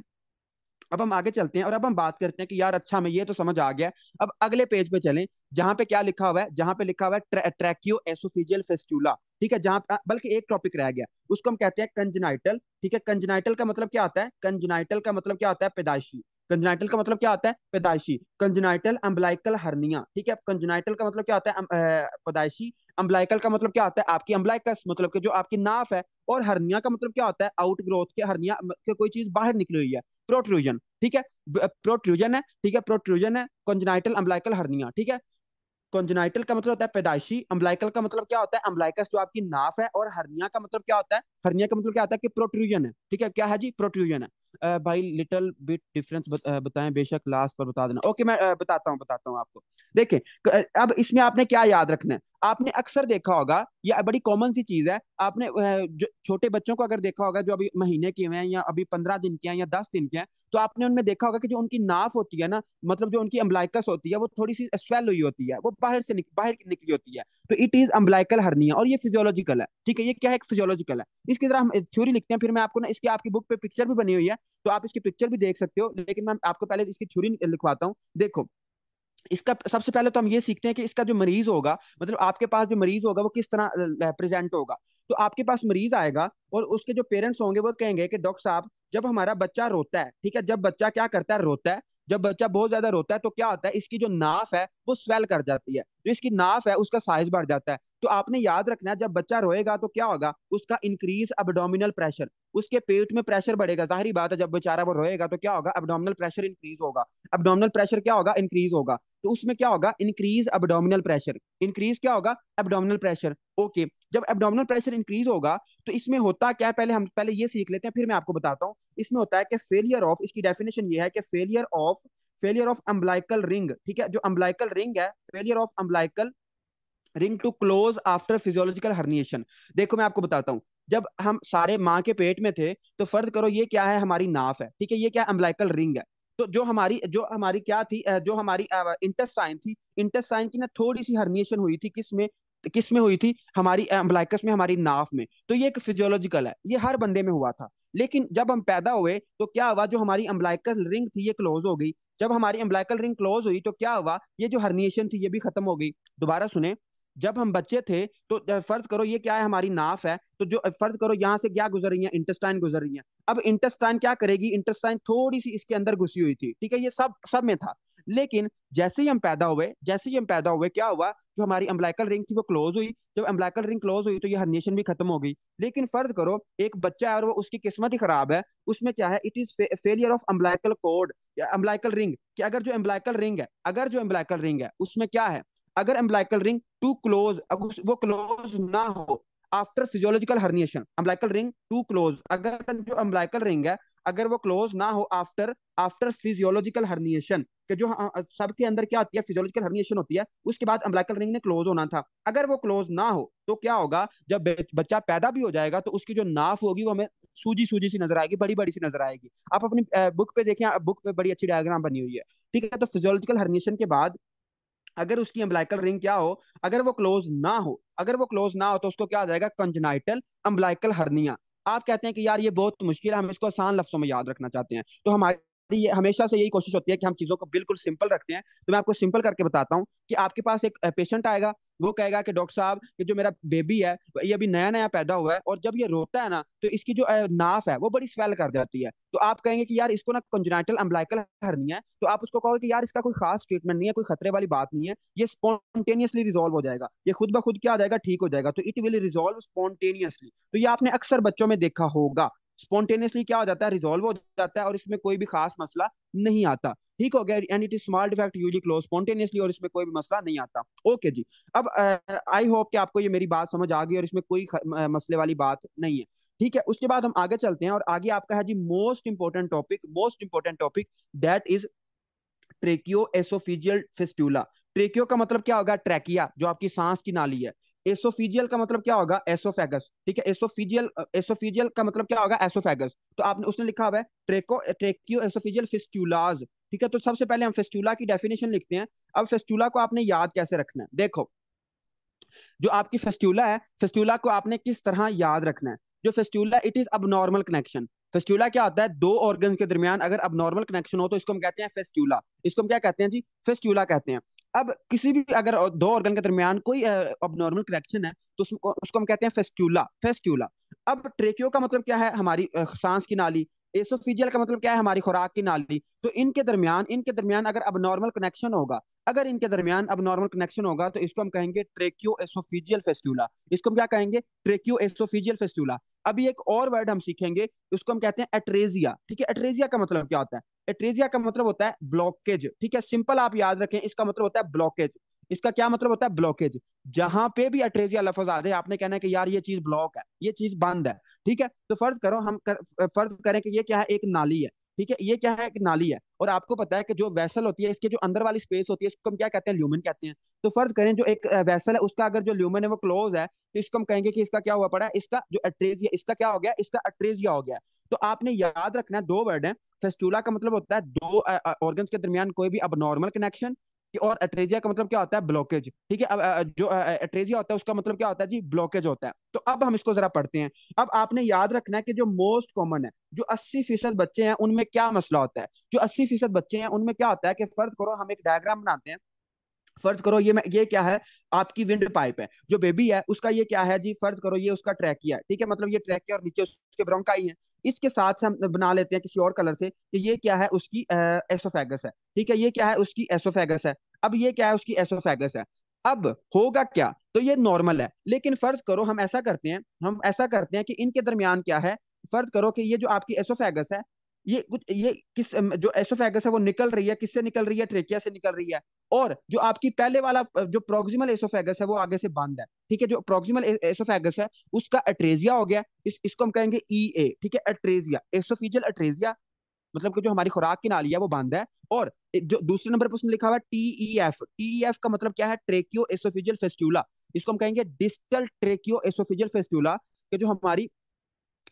अब हम आगे चलते हैं और अब हम बात करते हैं कि यार अच्छा हमें ये तो समझ आ गया अब अगले पेज पे चलें जहाँ पे क्या लिखा हुआ है जहाँ पे लिखा हुआ है ट्रे, एसोफिजियल फेस्टूला ठीक है जहाँ बल्कि एक टॉपिक रह गया उसको हम कहते हैं कंजनाइटल ठीक है कंजनाइटल का मतलब क्या आता है कंजनाइटल का मतलब क्या आता है पैदाइशी कंजनाइटल का मतलब क्या होता है पैदाइशी कंजनाइटल अम्बलाइकल हर्निया ठीक है कंजनाइटल का मतलब क्या होता है पैदाइशी अम्बलाइकल का मतलब क्या होता है आपकी अम्बलाइकस मतलब कि जो आपकी नाफ है और हर्निया का मतलब क्या होता है आउट ग्रोथ के हर्निया के कोई चीज बाहर निकली हुई है प्रोट्रूजन ठीक है प्रोट्रूजन है ठीक है प्रोट्रूजन है कंजनाइटल अम्बलाइकल हर्निया ठीक है कंजनाइटल का मतलब होता है पैदाइशी अम्बलाइकल का मतलब क्या होता है अम्बलाइकस जो आपकी नाफ है और हर्निया का मतलब क्या होता है हर्निया का मतलब क्या होता है कि प्रोट्रूजन है ठीक है क्या है जी प्रोट्रूजन है भाई लिटल बिट डिफरेंस बताएं बेशक लास्ट पर बता देना ओके मैं बताता हूँ बताता हूँ आपको देखें अब इसमें आपने क्या याद रखना है आपने अक्सर देखा होगा ये बड़ी कॉमन सी चीज है आपने जो छोटे बच्चों को अगर देखा होगा जो अभी महीने के हैं या अभी पंद्रह दिन के हैं या दस दिन के हैं तो आपने उनमें देखा होगा कि जो उनकी नाफ होती है ना मतलब जो उनकी अम्बलाइकस होती है वो थोड़ी सी स्वेल हुई होती है वो बाहर से निक, बाहर निकली होती है तो इट इज अम्बलाइकल हर्निया और ये फिजियोलॉजिकल है ठीक है ये क्या है फिजियोलॉजिकल है इसकी तरह हम थ्योरी लिखते हैं फिर मैं आपको ना इसकी आपकी बुक पे पिक्चर भी बनी हुई है तो आप इसकी पिक्चर भी देख सकते हो लेकिन मैं आपको पहले इसकी थ्योरी लिखवाता हूँ देखो इसका सबसे पहले तो हम ये सीखते हैं कि इसका जो मरीज होगा मतलब आपके पास जो मरीज होगा वो किस तरह प्रेजेंट होगा तो आपके पास मरीज आएगा और उसके जो पेरेंट्स होंगे वो कहेंगे कि डॉक्टर साहब जब हमारा बच्चा रोता है ठीक है जब बच्चा क्या करता है रोता है जब बच्चा बहुत ज्यादा रोता है तो क्या होता है इसकी जो नाफ है वो स्वेल कर जाती है जो इसकी नाफ है उसका साइज बढ़ जाता है तो आपने याद रखना है जब बच्चा रोएगा तो क्या होगा उसका इंक्रीज अबडोमिनल प्रेशर उसके पेट में प्रेशर बढ़ेगा जाहिर बात है जब बेचारा वो रोएगा तो क्या होगा अबडोमिनल प्रेशर इंक्रीज होगा अबडोमिनल प्रेशर क्या होगा इंक्रीज होगा तो उसमें क्या होगा इंक्रीज अबडोमिनल प्रेशर इंक्रीज क्या होगा एबडोमिनल प्रेशर ओके जब एबडोमिनल प्रेशर इंक्रीज होगा तो इसमें होता क्या है पहले हम पहले ये सीख लेते हैं फिर मैं आपको बताता हूँ इसमें होता है कि फेलियर ऑफ इसकी डेफिनेशन ये है कि failure of failure of umbilical ring ठीक है जो अम्बलाइकल रिंग है failure of umbilical ring to close after physiological herniation देखो मैं आपको बताता हूँ जब हम सारे माँ के पेट में थे तो फर्ज करो ये क्या है हमारी नाफ है ठीक है ये क्या अम्बलाइकल रिंग है तो जो हमारी जो हमारी क्या थी जो हमारी इंटेस्टाइन थी इंटेस्टाइन की ना थोड़ी सी हर्निएशन हुई थी किस में किस में हुई थी हमारी अम्बलाइकस में हमारी नाफ में तो ये एक फिजियोलॉजिकल है ये हर बंदे में हुआ था लेकिन जब हम पैदा हुए तो क्या हुआ जो हमारी अम्बलाइकल रिंग थी ये क्लोज हो गई जब हमारी अम्बलाइकल रिंग क्लोज हुई तो क्या हुआ ये जो हर्निएशन थी ये भी खत्म हो गई दोबारा सुने जब हम बच्चे थे तो फर्ज करो ये क्या है हमारी नाफ है तो जो फर्ज करो यहाँ से क्या गुजर रही है इंटेस्टाइन गुजर रही है अब इंटेस्टाइन क्या करेगी इंटेस्टाइन थोड़ी सी इसके अंदर घुसी हुई थी ठीक है ये सब सब में था लेकिन जैसे ही हम पैदा हुए जैसे ही हम पैदा हुए क्या हुआ जो हमारी अम्बलाइकल रिंग थी वो क्लोज हुई जब अम्बलाइकल रिंग क्लोज हुई तो ये हर्निएशन भी खत्म हो गई लेकिन फर्ज करो एक बच्चा है और वो उसकी किस्मत ही खराब है उसमें क्या है it is failure of umbilical cord umbilical ring कि अगर जो अम्बलाइकल रिंग है अगर जो अम्बलाइकल रिंग है उसमें क्या है अगर एम्ब्लाइकल रिंग टू क्लोज अगर वो क्लोज ना हो after physiological herniation umbilical ring to close अगर जो एम्ब्लाइकल रिंग है अगर वो क्लोज ना हो आफ्टर आफ्टर फिजियोलॉजिकल हर्नियशन कि जो सबके अंदर क्या होती है फिजियोलॉजिकल हर्नियशन होती है उसके बाद एम्ब्लाइकल रिंग ने क्लोज होना था अगर वो क्लोज ना हो तो क्या होगा जब बच्चा पैदा भी हो जाएगा तो उसकी जो नाफ होगी वो हमें सूजी सूजी सी नजर आएगी बड़ी बड़ी सी नजर आएगी आप अपनी बुक पे देखें बुक पे बड़ी अच्छी डायग्राम बनी हुई है ठीक है तो फिजियोलॉजिकल हर्नियशन के बाद अगर उसकी अम्बलाइकल रिंग क्या हो अगर वो क्लोज ना हो अगर वो क्लोज ना हो तो उसको क्या आ जाएगा कंजनाइटल अम्बलाइकल हर्निया आप कहते हैं कि यार ये बहुत मुश्किल है हम इसको आसान लफ्जों में याद रखना चाहते हैं तो हमारे हमारी ये हमेशा से यही कोशिश होती है कि हम चीज़ों को बिल्कुल सिंपल रखते हैं तो मैं आपको सिंपल करके बताता हूँ कि आपके पास एक पेशेंट आएगा वो कहेगा कि डॉक्टर साहब कि जो मेरा बेबी है ये अभी नया नया पैदा हुआ है और जब ये रोता है ना तो इसकी जो नाफ है वो बड़ी स्वेल कर जाती है तो आप कहेंगे कि यार इसको ना कंजनाइटल अम्बलाइकल हरनी है तो आप उसको कहोगे कि यार इसका कोई खास ट्रीटमेंट नहीं है कोई खतरे वाली बात नहीं है ये स्पॉन्टेनियसली रिजोल्व हो जाएगा ये खुद ब खुद क्या हो जाएगा ठीक हो जाएगा तो इट विल रिजोल्व स्पॉन्टेनियसली तो ये आपने अक्सर बच्चों में देखा होगा स्पॉन्टेनियसली क्या हो जाता है रिजोल्व हो जाता है और इसमें कोई भी खास मसला नहीं आता ठीक हो गया and it is small defect usually close spontaneously और इसमें कोई भी मसला नहीं आता ओके okay जी अब आई uh, होप कि आपको ये मेरी बात समझ आ गई और इसमें कोई मसले वाली बात नहीं है ठीक है उसके बाद हम आगे चलते हैं और आगे आपका है जी most important topic most important topic that is tracheo oesophageal fistula tracheo का मतलब क्या होगा ट्रैकिया जो आपकी सांस की नाली है एसोफिजियल का मतलब क्या होगा एसोफेगस ठीक है एसोफिजियल एसोफिजियल का मतलब क्या होगा एसोफेगस तो आपने उसने लिखा हुआ है ट्रेको ट्रेक्यो एसोफिजियल फिस्टुलाज ठीक है तो सबसे पहले हम फेस्टूला की डेफिनेशन लिखते हैं अब फेस्टूला को आपने याद कैसे रखना है देखो जो आपकी फेस्टूला है फेस्टूला को आपने किस तरह याद रखना है जो fistula it is abnormal connection fistula क्या होता है दो ऑर्गन के दरमियान अगर अब नॉर्मल कनेक्शन हो तो इसको हम कहते हैं फेस्टूला इसको हम क्या कहते हैं जी फेस्टूला कहते हैं अब किसी भी अगर दो ऑर्गन के दरमियान कोई अब नॉर्मल कनेक्शन है तो उसको, उसको हम कहते हैं फेस्टूला फेस्टूला अब ट्रेकियो का मतलब क्या है हमारी सांस की नाली एसोफिजियल का मतलब क्या है हमारी खुराक की नाली तो इनके दरमियान इनके दरमियान अगर अब नॉर्मल कनेक्शन होगा अगर इनके दरमियान अब नॉर्मल कनेक्शन होगा तो इसको हम कहेंगे ट्रेक्यो एसोफिजियल फेस्टूला इसको हम क्या कहेंगे ट्रेक्यो एसोफिजियल फेस्टूला अभी एक और वर्ड हम सीखेंगे उसको हम कहते हैं एट्रेजिया ठीक है एट्रेजिया का मतलब क्या होता है एट्रेजिया का मतलब होता है ब्लॉकेज ठीक है सिंपल आप याद रखें इसका मतलब होता है ब्लॉकेज इसका क्या मतलब होता है ब्लॉकेज जहां पे भी अट्रेजिया लफज आ जाए आपने कहना है कि यार ये चीज ब्लॉक है ये चीज बंद है ठीक है तो फर्ज करो हम कर, फर्ज करें कि ये क्या है एक नाली है ठीक है ये क्या है कि नाली है और आपको पता है कि जो वैसल होती है इसके जो अंदर वाली स्पेस होती है उसको हम क्या कहते हैं ल्यूमन कहते हैं तो फर्ज करें जो एक वैसल है उसका अगर जो ल्यूमन है वो क्लोज है तो इसको हम कहेंगे कि इसका क्या हुआ पड़ा है इसका जो एट्रेजिया इसका क्या हो गया इसका एट्रेजिया हो गया तो आपने याद रखना है दो वर्ड है फेस्टूला का मतलब होता है दो ऑर्गन के दरमियान कोई भी अब नॉर्मल कनेक्शन और एट्रेजिया का मतलब क्या होता है ब्लॉकेज ठीक है अब जो एट्रेजिया होता है उसका मतलब क्या होता है जी ब्लॉकेज होता है तो अब हम इसको जरा पढ़ते हैं अब आपने याद रखना है कि जो मोस्ट कॉमन है जो 80 फीसद बच्चे हैं उनमें क्या मसला होता है जो 80 फीसद बच्चे हैं उनमें क्या होता है कि फर्ज करो हम एक डायग्राम बनाते हैं फर्ज करो ये ये क्या है आपकी विंड पाइप है जो बेबी है उसका ये क्या है जी फर्ज करो ये उसका ट्रैकिया ठीक है मतलब ये ट्रैकिया और नीचे उसके ब्रोंकाई है इसके साथ से हम बना लेते हैं किसी और कलर से कि ये क्या है उसकी एसोफेगस है ठीक है ये क्या है उसकी एसोफेगस है अब ये क्या है उसकी एसोफेगस है अब होगा क्या तो ये नॉर्मल है लेकिन फर्ज करो हम ऐसा करते हैं हम ऐसा करते हैं कि इनके दरमियान क्या है फर्ज करो कि ये जो आपकी एसोफेगस है ये कुछ ये किस जो एसोफेगस है वो निकल रही है किससे निकल रही है ट्रेकिया से निकल रही है और जो आपकी पहले वाला जो प्रोक्सिमल एसोफेगस है वो आगे से बंद है ठीक है जो प्रोक्सिमल एसोफेगस है उसका अट्रेजिया हो गया इस, इसको हम कहेंगे ई e ए ठीक है अट्रेजिया एसोफिजल अट्रेजिया मतलब कि जो हमारी खुराक की नाली है वो बंद है और जो दूसरे नंबर पर उसने लिखा हुआ है T E F T E F का मतलब क्या है ट्रेक्यो एसोफिजियल फेस्टूला इसको हम कहेंगे डिस्टल ट्रेक्यो एसोफिजियल फेस्टूला कि जो हमारी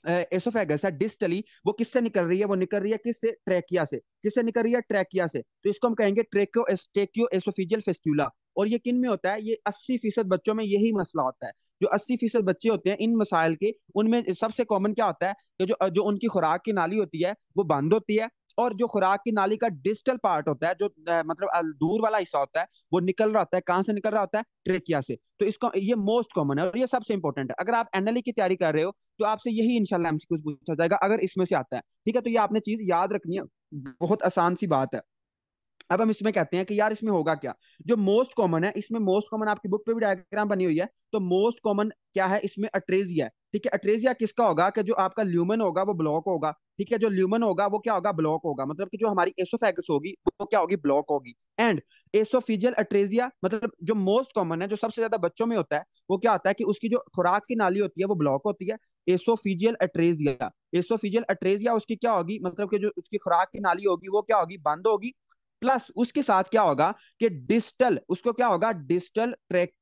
एसोफेगस है डिस्टली वो किससे निकल रही है वो निकल रही है किससे ट्रेकिया से किससे निकल रही है ट्रेकिया से तो इसको हम कहेंगे ट्रेक्यो ट्रेक्यो एसोफिजियल फेस्टूला और ये किन में होता है ये अस्सी फीसद बच्चों में यही मसला होता है जो अस्सी फीसद बच्चे होते हैं इन मसाइल के उनमें सबसे कॉमन क्या होता है कि जो जो उनकी खुराक की नाली होती है वो बंद होती है और जो खुराक की नाली का डिजिटल पार्ट होता है जो मतलब दूर वाला हिस्सा होता है वो निकल रहा होता है कहाँ से निकल रहा होता है ट्रेकिया से तो इसको ये मोस्ट कॉमन है और ये सबसे इंपॉर्टेंट है अगर आप एनएलए की तैयारी कर रहे हो तो आपसे यही इनशाला पूछा जाएगा अगर इसमें से आता है ठीक है तो ये आपने चीज याद रखनी है बहुत आसान सी बात है अब हम इसमें कहते हैं कि यार इसमें होगा क्या जो मोस्ट कॉमन है इसमें मोस्ट कॉमन आपकी बुक पे भी डायग्राम बनी हुई है तो मोस्ट कॉमन क्या है इसमें अट्रेजिया ठीक है अट्रेजिया किसका होगा कि जो आपका ल्यूमन होगा वो ब्लॉक होगा ठीक है जो ल्यूमन होगा वो क्या होगा ब्लॉक होगा मतलब कि जो हमारी एसोफेगस होगी वो क्या होगी ब्लॉक होगी एंड एसोफिजियल अट्रेजिया मतलब जो मोस्ट कॉमन है जो सबसे ज्यादा बच्चों में होता है वो क्या होता है कि उसकी जो खुराक की नाली होती है वो ब्लॉक होती है एसोफिजियल अट्रेजिया एसोफिजियल अट्रेजिया उसकी क्या होगी मतलब कि जो उसकी खुराक की नाली होगी वो क्या होगी बंद होगी प्लस उसके साथ क्या होगा कि डिस्टल उसको क्या होगा distal tracheo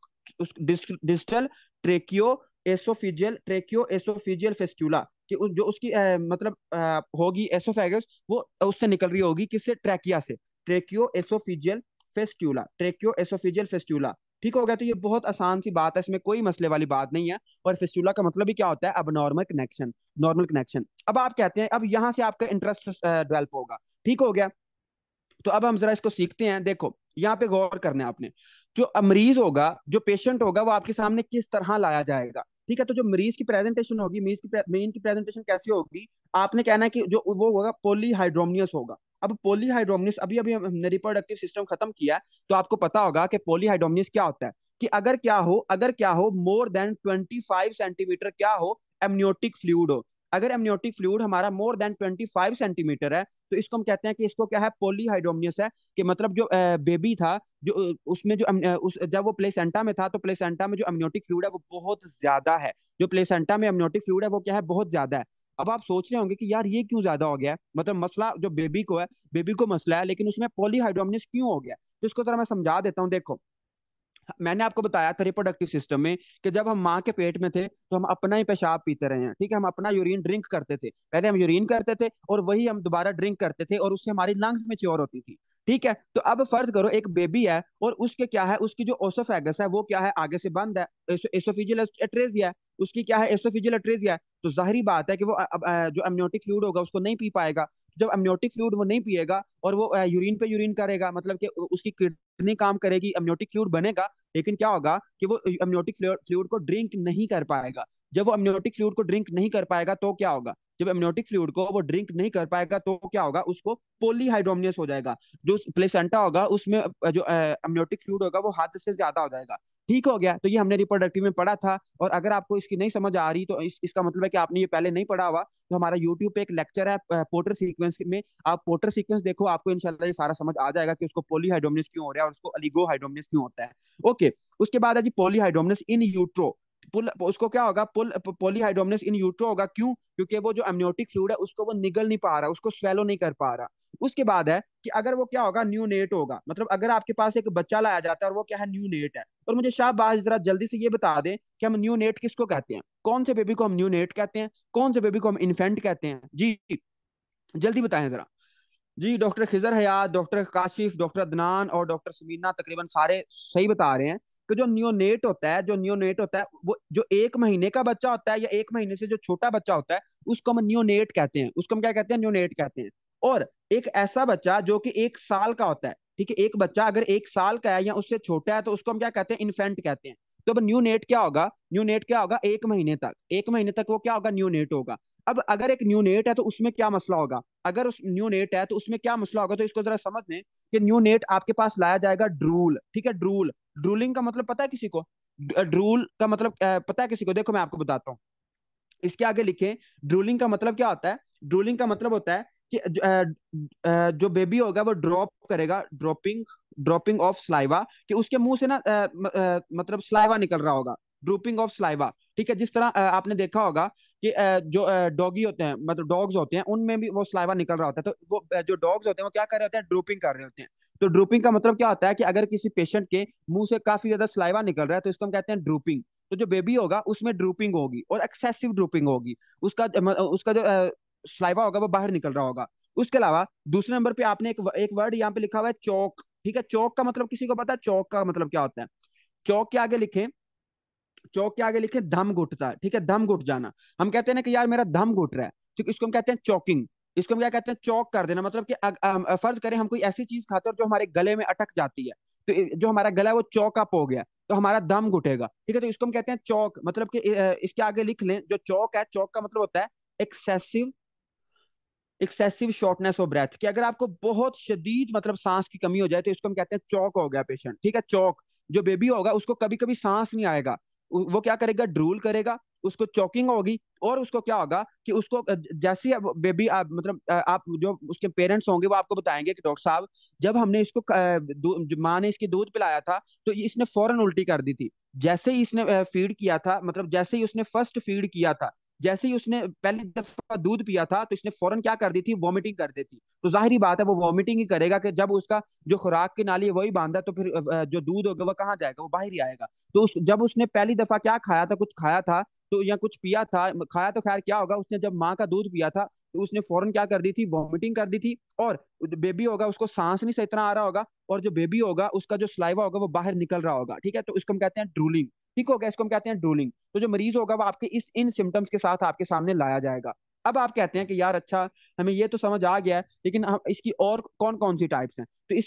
distal tracheo oesophageal tracheo oesophageal fistula कि जो उसकी आ, मतलब आ, होगी एसोफेगस वो उससे निकल रही होगी किससे ट्रैकिया से ट्रेकियो एसोफिजियल फेस्ट्यूला ट्रेकियो एसोफिजियल फेस्ट्यूला ठीक हो गया तो ये बहुत आसान सी बात है इसमें कोई मसले वाली बात नहीं है और फेस्टूला का मतलब भी क्या होता है अब नॉर्मल कनेक्शन नॉर्मल कनेक्शन अब आप कहते हैं अब यहाँ से आपका इंटरेस्ट डेवलप होगा ठीक हो गया तो अब हम जरा इसको सीखते हैं देखो यहाँ पे गौर करना है आपने जो मरीज होगा जो पेशेंट होगा वो आपके सामने किस तरह लाया जाएगा ठीक है तो जो मरीज की प्रेजेंटेशन होगी मरीज की मेन की प्रेजेंटेशन कैसी होगी आपने कहना है कि जो वो होगा पोलीहाइड्रोमियस होगा अब पोलीहाइड्रोमियस अभी अभी हमने रिप्रोडक्टिव सिस्टम खत्म किया है तो आपको पता होगा कि पोलीहाइड्रोमियस क्या होता है कि अगर क्या हो अगर क्या हो मोर देन ट्वेंटी सेंटीमीटर क्या हो एमनियोटिक फ्लूड हो अगर एमनियोटिक फ्लूड हमारा मोर देन ट्वेंटी सेंटीमीटर है तो इसको हम कहते हैं कि इसको क्या है पोलीहाइड्रोमनियस है कि मतलब जो बेबी था जो उसमें जो उस जब वो प्लेसेंटा में था तो प्लेसेंटा में जो अम्योटिक फ्लूड है वो बहुत ज्यादा है जो प्लेसेंटा में अम्योटिक फ्लूड है वो क्या है बहुत ज्यादा है अब आप सोच रहे होंगे कि यार ये क्यों ज्यादा हो गया मतलब मसला जो बेबी को है बेबी को मसला है लेकिन उसमें पोलीहाइड्रोमनियस क्यों हो गया तो इसको जरा मैं समझा देता हूँ देखो मैंने आपको बताया था रिप्रोडक्टिव सिस्टम में कि जब हम माँ के पेट में थे तो हम अपना ही पेशाब पीते रहे हैं ठीक है हम अपना यूरिन ड्रिंक करते थे पहले हम यूरिन करते थे और वही हम दोबारा ड्रिंक करते थे और उससे हमारी लंग्स में च्योर होती थी ठीक है तो अब फर्ज करो एक बेबी है और उसके क्या है उसकी जो ओसोफेगस है वो क्या है आगे से बंद है एसोफिजियल एट्रेजिया है उसकी क्या है एसोफिजियल एट्रेजिया है तो जाहिर बात है कि वो जो एमनियोटिक फ्लूड होगा उसको नहीं पी पाएगा जब एम्योटिक फ्लूड वो नहीं पिएगा और वो यूरिन पे यूरिन करेगा मतलब कि उसकी किडनी काम करेगी एम्योटिक फ्लूड बनेगा लेकिन क्या होगा कि वो एम्योटिक फ्लूड को ड्रिंक नहीं कर पाएगा जब वो एम्योटिक फ्लूड को ड्रिंक नहीं कर पाएगा तो क्या होगा जब एम्योटिक फ्लूड को वो ड्रिंक नहीं कर पाएगा तो क्या होगा उसको पोलीहाइड्रोमनियस हो जाएगा जो प्लेसेंटा होगा उसमें जो एम्योटिक फ्लूड होगा वो हाथ से ज्यादा हो जाएगा ठीक हो गया तो ये हमने रिप्रोडक्टिव में पढ़ा था और अगर आपको इसकी नहीं समझ आ रही तो इस, इसका मतलब है कि आपने ये पहले नहीं पढ़ा हुआ तो हमारा यूट्यूब पे एक लेक्चर है पोटर सीक्वेंस में आप पोटर सीक्वेंस देखो आपको इनशाला ये सारा समझ आ जाएगा कि उसको पोलीहाइड्रोमिनस क्यों हो रहा है और उसको अलीगो हाइड्रोमिनस क्यों होता है ओके उसके बाद है जी पोलीहाइड्रोमिनस इन यूट्रो पुल उसको क्या होगा पुल पोलीहाइड्रोमिनस इन यूट्रो होगा क्यों क्योंकि वो जो एम्योटिक फ्लूड है उसको वो निगल नहीं पा रहा उसको स्वेलो नहीं कर पा रहा उसके बाद है कि अगर वो क्या होगा न्यू नेट होगा मतलब अगर आपके पास एक बच्चा लाया जाता है और वो क्या है न्यू नेट है और मुझे शाहबाज जरा जल्दी से ये बता दें कि हम न्यू नेट किसको कहते हैं कौन से बेबी को हम न्यू नेट कहते हैं कौन से बेबी को हम इन्फेंट कहते हैं जी जल्दी बताएं जरा जी doctor Khizar Hayat doctor Kashif doctor Adnan और डॉक्टर समीना तकरीबन सारे सही बता रहे हैं कि जो न्योनेट होता है जो न्योनेट होता है वो जो एक महीने का बच्चा होता है या एक महीने से जो छोटा बच्चा होता है उसको हम न्योनेट कहते हैं उसको हम क्या कहते हैं न्योनेट कहते हैं और एक ऐसा बच्चा जो कि एक साल का होता है ठीक है एक बच्चा अगर एक साल का है या उससे छोटा है तो उसको हम क्या कहते हैं इन्फेंट कहते हैं तो अब न्यू नेट क्या होगा न्यू नेट क्या होगा एक महीने तक एक महीने तक वो क्या होगा न्यू नेट होगा अब अगर एक न्यू नेट है तो उसमें क्या मसला होगा अगर उस न्यू नेट है तो उसमें क्या मसला होगा तो इसको जरा समझ लें कि न्यू नेट आपके पास लाया जाएगा ड्रूल ठीक है ड्रूल ड्रूलिंग का मतलब पता है किसी को ड्रूल का मतलब पता है किसी को देखो मैं आपको बताता हूँ इसके आगे लिखे ड्रूलिंग का मतलब क्या होता है ड्रूलिंग का मतलब होता है कि जो बेबी होगा वो ड्रॉप करेगा ड्रॉपिंग ड्रॉपिंग ऑफ स्लाइवा कि उसके मुंह से ना मतलब स्लाइवा निकल रहा होगा ड्रूपिंग ऑफ स्लाइवा ठीक है जिस तरह आपने देखा होगा कि जो डॉगी होते हैं मतलब डॉग्स होते हैं उनमें भी वो स्लाइवा निकल रहा होता है तो वो जो डॉग्स होते हैं वो क्या कर रहे होते हैं ड्रूपिंग कर रहे होते हैं तो ड्रूपिंग का मतलब क्या होता है कि अगर किसी पेशेंट के मुंह से काफी ज्यादा स्लाइवा निकल रहा है तो इसको हम कहते हैं ड्रूपिंग तो जो बेबी होगा उसमें ड्रूपिंग होगी और एक्सेसिव ड्रूपिंग होगी उसका उसका जो स्लाइवा होगा वो बाहर निकल रहा होगा उसके अलावा दूसरे नंबर पे आपने एक एक वर्ड यहाँ पे लिखा हुआ है चौक ठीक है चौक का मतलब किसी को पता है चौक का मतलब क्या होता है चौक के आगे लिखें चौक के आगे लिखे धम घुटता ठीक है धम घुट जाना हम कहते हैं ना कि यार मेरा धम घुट रहा है ठीक तो इसको हम कहते हैं चौकिंग इसको हम क्या कहते हैं चौक कर देना मतलब कि फर्ज करें हम कोई ऐसी चीज खाते हैं जो हमारे गले में अटक जाती है तो जो हमारा गला है वो चौक अप हो गया तो हमारा दम घुटेगा ठीक है तो इसको हम कहते हैं चौक मतलब कि इसके आगे लिख लें जो चौक है चौक का मतलब होता है excessive excessive shortness of breath कि अगर आपको बहुत शदीद मतलब सांस की कमी हो जाए तो इसको हम कहते हैं चौक हो गया पेशेंट ठीक है चौक जो बेबी होगा उसको कभी कभी सांस नहीं आएगा वो क्या करेगा ड्रूल करेगा उसको चौकिंग होगी और उसको क्या होगा कि उसको जैसे अब बेबी आप मतलब आप जो उसके पेरेंट्स होंगे वो आपको बताएंगे कि डॉक्टर साहब जब हमने इसको माँ ने इसकी दूध पिलाया था तो इसने फौरन उल्टी कर दी थी जैसे ही इसने फीड किया था मतलब जैसे ही उसने फर्स्ट फीड किया था जैसे ही उसने पहली दफा दूध पिया था तो इसने फौरन क्या कर दी थी वॉमिटिंग कर दी थी तो जाहिर बात है वो वॉमिटिंग ही करेगा कि जब उसका जो खुराक की नाली है वही बांधा तो फिर जो दूध होगा वह कहाँ जाएगा वो बाहर ही आएगा तो उस जब उसने पहली दफा क्या खाया था कुछ खाया था तो या कुछ पिया था खाया तो खैर क्या होगा उसने जब माँ का दूध पिया था तो उसने फौरन क्या कर दी थी वॉमिटिंग कर दी थी और बेबी होगा उसको सांस नहीं से इतना आ रहा होगा और जो बेबी होगा उसका जो स्लाइवा होगा वो बाहर निकल रहा होगा ठीक है तो इसको हम कहते हैं ड्रूलिंग ठीक हो गया इसको हम कहते हैं डूलिंग तो जो मरीज होगा वो आपके इस इन सिम्टम्स के साथ आपके सामने लाया जाएगा अब आप कहते हैं कि यार अच्छा हमें ये तो समझ आ गया है लेकिन इसकी और कौन कौन सी टाइप्स हैं तो इस